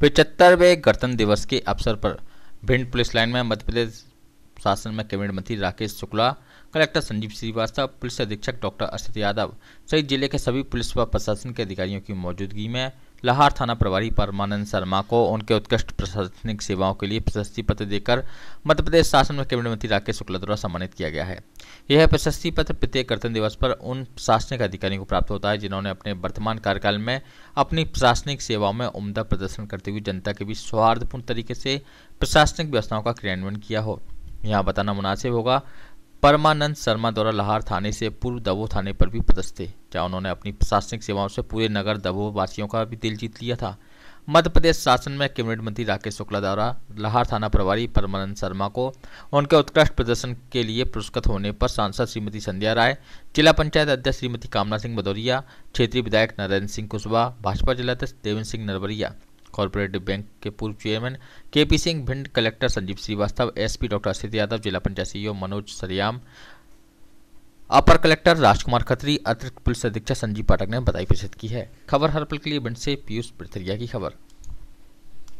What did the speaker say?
पचहत्तरवें गणतंत्र दिवस के अवसर पर भिंड पुलिस लाइन में मध्य प्रदेश शासन में कैबिनेट मंत्री राकेश शुक्ला कलेक्टर संजीव श्रीवास्तव पुलिस अधीक्षक डॉक्टर अर्षद यादव सहित जिले के सभी पुलिस व प्रशासन के अधिकारियों की मौजूदगी में लाहौर थाना प्रभारी परमानंद शर्मा को उनके उत्कृष्ट प्रशासनिक सेवाओं के लिए प्रशस्ति पत्र देकर मध्य प्रदेश शासन में कैबिनेट मंत्री राकेश शुक्ला द्वारा सम्मानित किया गया है यह प्रशस्ति पत्र प्रत्येक गणतंत्र दिवस पर उन प्रशासनिक अधिकारियों को प्राप्त होता है जिन्होंने अपने वर्तमान कार्यकाल में अपनी प्रशासनिक सेवाओं में उमदा प्रदर्शन करते हुए जनता के बीच सौहार्दपूर्ण तरीके से प्रशासनिक व्यवस्थाओं का क्रियान्वयन किया हो यहाँ बताना मुनासिब होगा परमानंद शर्मा द्वारा लाहौर थाने से पूर्व दबो थाने पर भी थे जहाँ उन्होंने अपनी प्रशासनिक सेवाओं से पूरे नगर दबो वासियों का भी दिल जीत लिया था मध्य प्रदेश शासन में कैबिनेट मंत्री राकेश शुक्ला द्वारा लाहौर थाना प्रभारी परमानंद शर्मा को उनके उत्कृष्ट प्रदर्शन के लिए पुरस्कृत होने पर सांसद श्रीमती संध्या राय जिला पंचायत अध्यक्ष श्रीमती कामना सिंह भदौरिया क्षेत्रीय विधायक नरेंद्र सिंह कुशवाहा भाजपा जिलाध्यक्ष देवेंद्र सिंह नरवरिया कॉरपोरेटिव बैंक के पूर्व chairman K P Singh Bhind collector Sanjeev Srivastava SP doctor Asit Yadav जिला पंचायत सीईओ मनोज सरियाम अपर कलेक्टर राजकुमार खत्री अतिरिक्त पुलिस अधीक्षक संजीव पाठक ने बताई प्रसिद्ध की है खबर हर पल के लिए भिंड से पीयूष पृथरिया की खबर